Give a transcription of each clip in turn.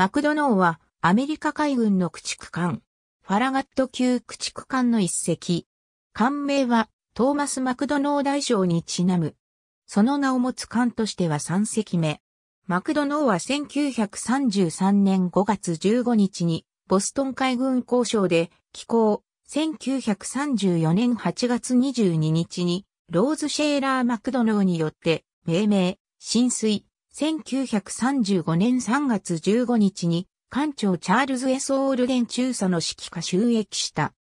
マクドノーはアメリカ海軍の駆逐艦、ファラガット級駆逐艦の一隻。艦名はトーマス・マクドノー大将にちなむ。その名を持つ艦としては3隻目。マクドノーは1933年5月15日にボストン海軍交渉で寄港、1934年8月22日にローズ・シェーラー・マクドノーによって命名、浸水、1935年3月15日に、艦長チャールズ・エソールデン中佐の指揮下収益した。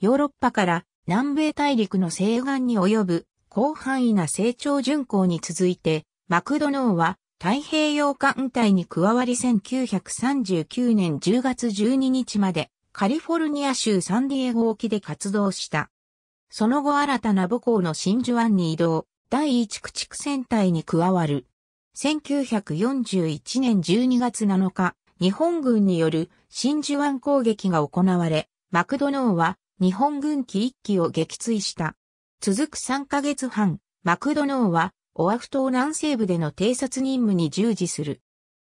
ヨーロッパから南米大陸の西岸に及ぶ広範囲な成長巡航に続いて、マクドノーは太平洋艦隊に加わり1939年10月12日までカリフォルニア州サンディエゴ沖で活動した。その後新たな母校の真珠湾に移動、第一駆逐戦隊に加わる。1941年12月7日、日本軍による真珠湾攻撃が行われ、マクドノーは日本軍機1機を撃墜した。続く3ヶ月半、マクドノーはオアフ島南西部での偵察任務に従事する。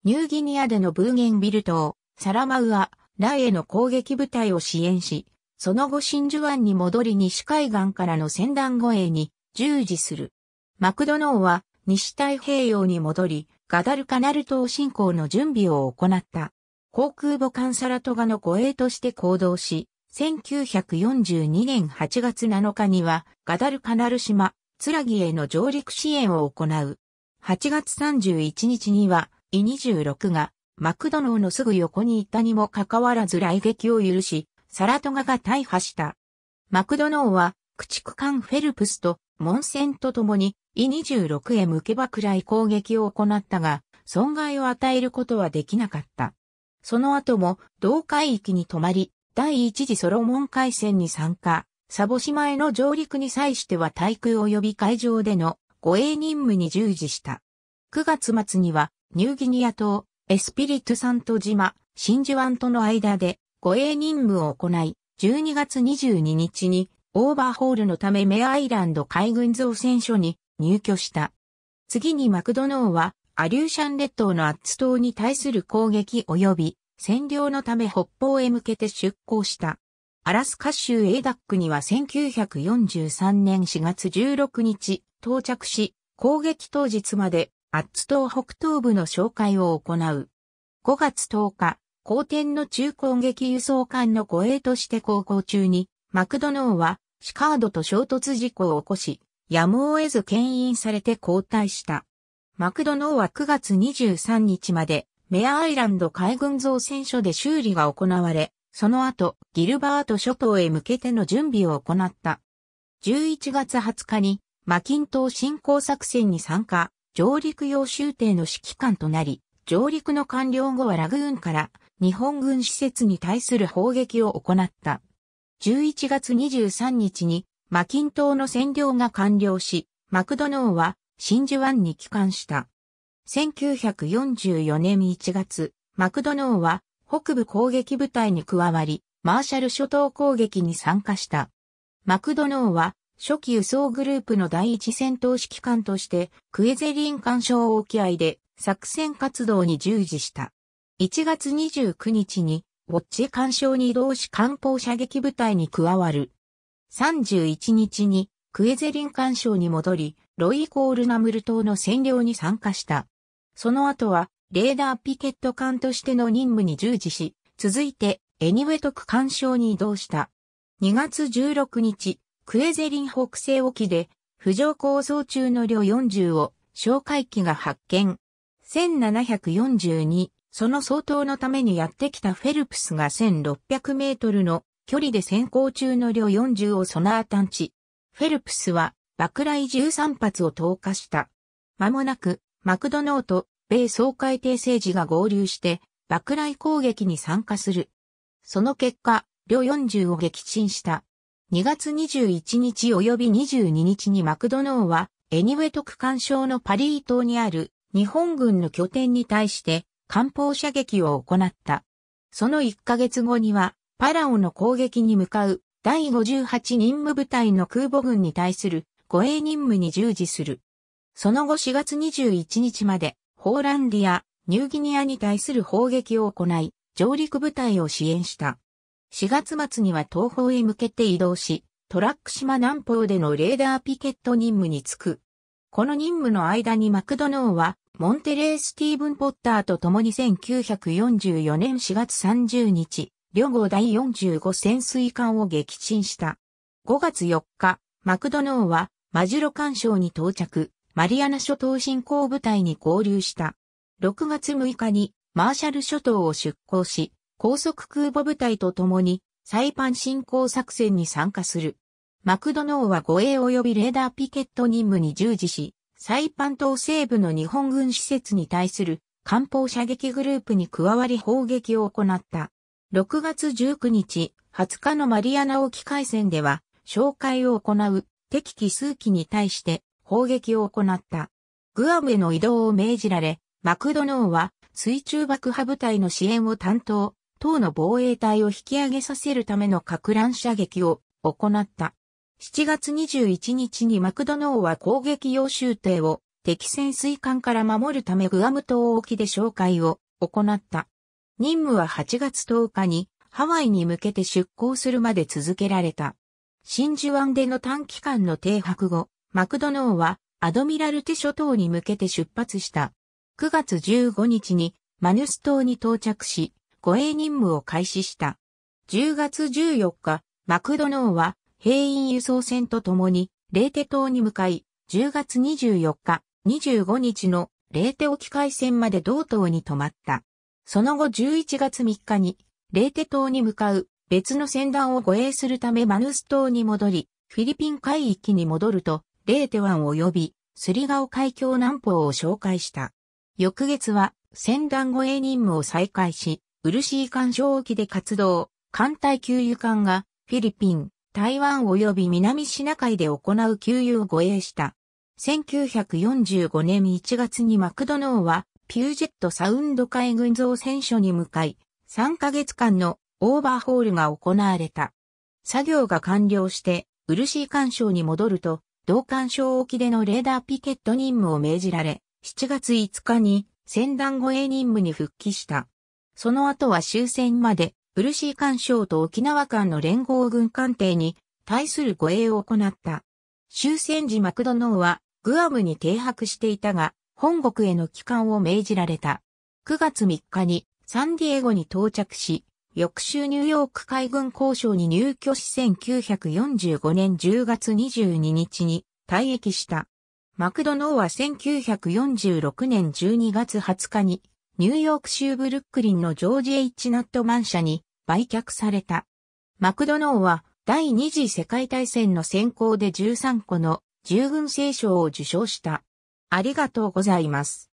ニューギニアでのブーゲンビル島、サラマウア、ラエの攻撃部隊を支援し、その後真珠湾に戻り西海岸からの戦団護衛に従事する。マクドノーは西太平洋に戻り、ガダルカナル島侵攻の準備を行った。航空母艦サラトガの護衛として行動し、1942年8月7日には、ガダルカナル島、ツラギへの上陸支援を行う。8月31日には、イ26が、マクドノーのすぐ横にいたにもかかわらず来撃を許し、サラトガが大破した。マクドノーは、駆逐艦フェルプスと門戦とともに、イ26へ向けばくらい攻撃を行ったが、損害を与えることはできなかった。その後も、同海域に泊まり、第一次ソロモン海戦に参加、サボ島への上陸に際しては対空及び海上での護衛任務に従事した。9月末には、ニューギニア島、エスピリトゥサント島、真珠湾との間で護衛任務を行い、12月22日にオーバーホールのためメアイランド海軍造船所に入居した。次にマクドノーはアリューシャン列島のアッツ島に対する攻撃及び占領のため北方へ向けて出港した。アラスカ州エイダックには1943年4月16日到着し、攻撃当日までアッツ島北東部の紹介を行う。5月10日、後天の中攻撃輸送艦の護衛として航行中にマクドノーは、シカードと衝突事故を起こし、やむを得ず牽引されて交代した。マクドノーは9月23日まで、メアアイランド海軍造船所で修理が行われ、その後、ギルバート諸島へ向けての準備を行った。11月20日に、マキントー進行作戦に参加、上陸用終艇の指揮官となり、上陸の完了後はラグーンから日本軍施設に対する砲撃を行った。11月23日にマキン島の占領が完了し、マクドノーは真珠湾に帰還した。1944年1月、マクドノーは北部攻撃部隊に加わり、マーシャル諸島攻撃に参加した。マクドノーは初期輸送グループの第一戦闘指揮官としてクエゼリン干渉沖合で作戦活動に従事した。1月29日にッチ干渉に移動し艦砲射撃部隊に加わる。31日にクエゼリン干渉に戻り、ロイコールナムル島の占領に参加した。その後は、レーダーピケット艦としての任務に従事し、続いて、エニウェトク干渉に移動した。2月16日、クエゼリン北西沖で、浮上構想中の両40を、哨戒機が発見。1742その相当のためにやってきたフェルプスが1600メートルの距離で先行中の量40をソナー探知。フェルプスは爆雷13発を投下した。間もなく、マクドノーと米総会艇政治が合流して、爆雷攻撃に参加する。その結果、両40を撃沈した。2月21日及び22日にマクドノーは、エニウェト区間省のパリー島にある日本軍の拠点に対して艦砲射撃を行った。その1ヶ月後には、パラオの攻撃に向かう第58任務部隊の空母軍に対する護衛任務に従事する。その後4月21日まで、ホーランディア、ニューギニアに対する砲撃を行い、上陸部隊を支援した。4月末には東方へ向けて移動し、トラック島南方でのレーダーピケット任務に就く。この任務の間にマクドノーはモンテレー・スティーブン・ポッターと共に1944年4月30日、両号第45潜水艦を撃沈した。5月4日、マクドノーはマジュロ艦礁に到着、マリアナ諸島進行部隊に合流した。6月6日にマーシャル諸島を出港し、高速空母部隊と共にサイパン侵攻作戦に参加する。マクドノーは護衛及びレーダーピケット任務に従事し、サイパン島西部の日本軍施設に対する艦砲射撃グループに加わり砲撃を行った。6月19日、20日のマリアナ沖海戦では、紹介を行う敵機数機に対して砲撃を行った。グアムへの移動を命じられ、マクドノーは水中爆破部隊の支援を担当、等の防衛隊を引き上げさせるための核乱射撃を行った。7月21日にマクドノーは攻撃用集艇を敵潜水艦から守るためグアム島沖で紹介を行った。任務は8月10日にハワイに向けて出港するまで続けられた。真珠湾での短期間の停泊後、マクドノーはアドミラルテ諸島に向けて出発した。9月15日にマヌス島に到着し、護衛任務を開始した。10月14日、マクドノーは兵員輸送船とともに、レーテ島に向かい、10月24日、25日のレーテ沖海戦まで同島に泊まった。その後11月3日に、レーテ島に向かう別の船団を護衛するためマヌス島に戻り、フィリピン海域に戻ると、レーテ湾及び、スリガオ海峡南方を紹介した。翌月は、船団護衛任務を再開し、ウルシー艦上沖で活動、艦隊給油艦が、フィリピン、台湾及び南シナ海で行う給油を護衛した。1945年1月にマクドノーは、ピュージェットサウンド海軍造船所に向かい、3ヶ月間のオーバーホールが行われた。作業が完了して、ー干渉に戻ると、同干渉沖でのレーダーピケット任務を命じられ、7月5日に船団護衛任務に復帰した。その後は終戦までー干渉と沖縄間の連合軍艦艇に対する護衛を行った。終戦時マクドノーはグアムに停泊していたが、本国への帰還を命じられた。9月3日にサンディエゴに到着し、翌週ニューヨーク海軍交渉に入居し1945年10月22日に退役した。マクドノーは1946年12月20日にニューヨーク州ブルックリンのジョージ・ H・ ナットマン社に売却された。マクドノーは第二次世界大戦の選考で13個の従軍聖賞を受賞した。ありがとうございます。